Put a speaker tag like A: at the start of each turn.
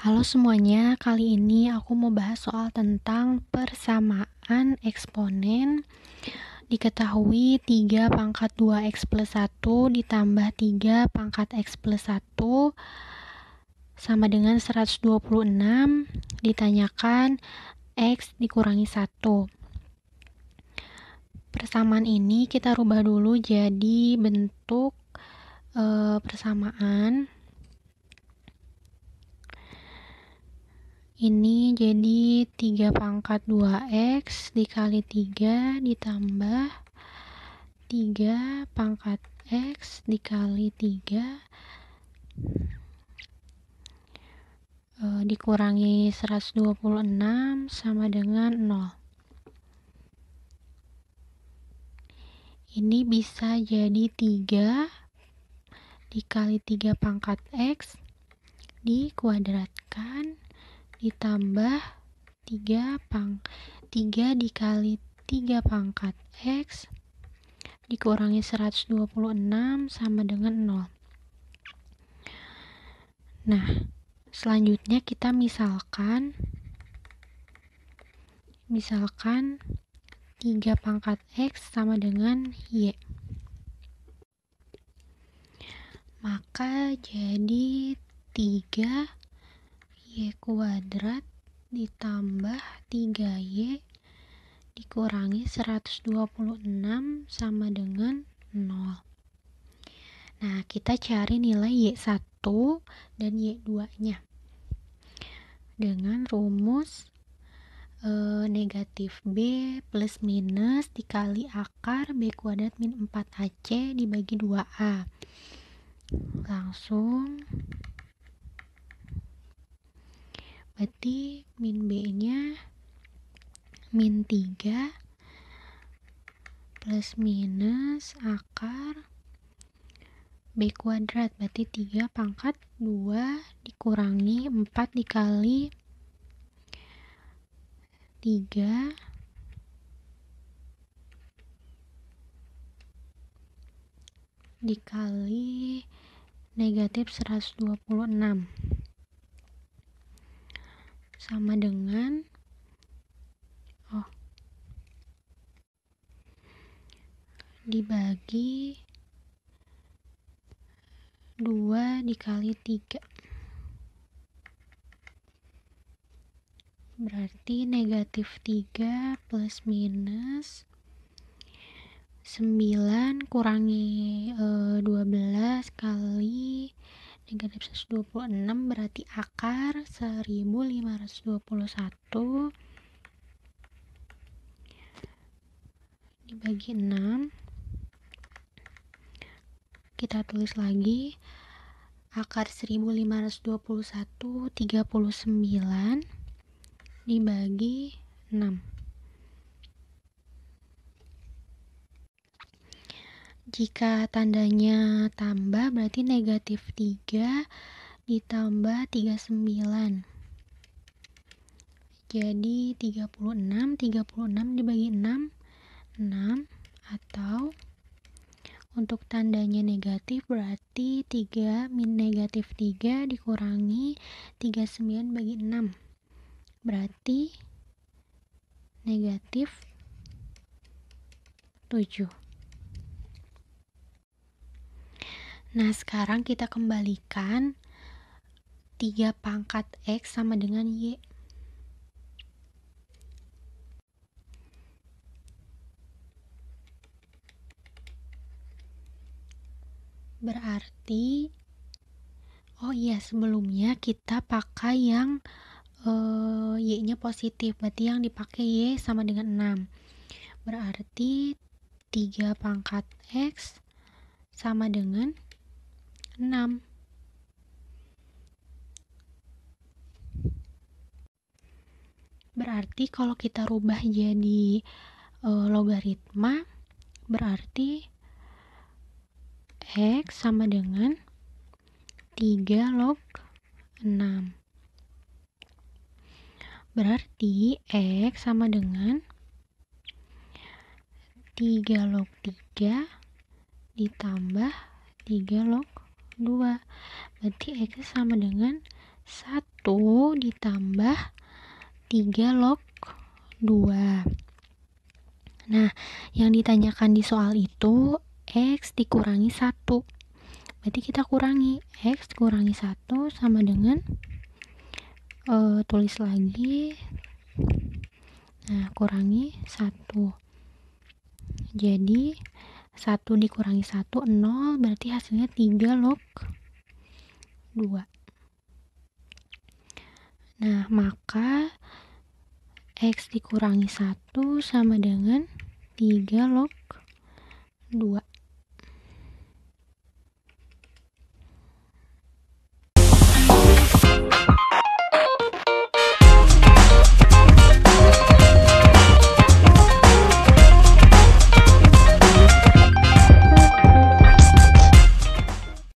A: Halo semuanya, kali ini aku mau bahas soal tentang persamaan eksponen Diketahui 3 pangkat 2x plus 1 ditambah 3 pangkat x plus 1 Sama dengan 126 Ditanyakan x dikurangi 1 Persamaan ini kita rubah dulu jadi bentuk e, persamaan ini jadi 3 pangkat 2x dikali 3 ditambah 3 pangkat x dikali 3 e, dikurangi 126 sama dengan 0 ini bisa jadi 3 dikali 3 pangkat x dikuadratkan ditambah 3 pang 3 dikali 3 pangkat X dikurangi 126 sama dengan 0 nah selanjutnya kita misalkan misalkan 3 pangkat X sama dengan Y maka jadi 3 Y kuadrat ditambah 3Y dikurangi 126 sama dengan 0 nah kita cari nilai Y1 dan Y2 nya dengan rumus e, negatif B plus minus dikali akar B kuadrat min 4AC dibagi 2A langsung berarti min B nya min 3 plus minus akar B kuadrat berarti 3 pangkat 2 dikurangi 4 dikali 3 dikali negatif 126 sama dengan oh dibagi 2 dikali 3 berarti negatif 3 plus minus 9 kurangi e, eh, 12 kali 326 berarti akar 1521 dibagi 6 kita tulis lagi akar 1521 39 dibagi 6 Jika tandanya tambah berarti negatif 3 ditambah 39. Jadi 36, 36 dibagi 6, 6 atau untuk tandanya negatif berarti 3 min negatif 3 dikurangi 39 bagi 6 berarti negatif 7 Nah, sekarang kita kembalikan 3 pangkat X sama dengan Y. Berarti, oh iya sebelumnya kita pakai yang uh, Y-nya positif, berarti yang dipakai Y sama dengan 6. Berarti 3 pangkat X sama dengan 6 berarti kalau kita rubah jadi e, logaritma berarti X sama dengan 3 log 6 berarti X sama dengan 3 log 3 ditambah 3 log 2 berarti X sama dengan 1 ditambah 3 log 2 nah yang ditanyakan di soal itu X dikurangi 1 berarti kita kurangi X kurangi 1 sama dengan e, tulis lagi nah kurangi 1 jadi 1 dikurangi 1 0 berarti hasilnya 3 log 2 nah maka X dikurangi 1 sama dengan 3 log 2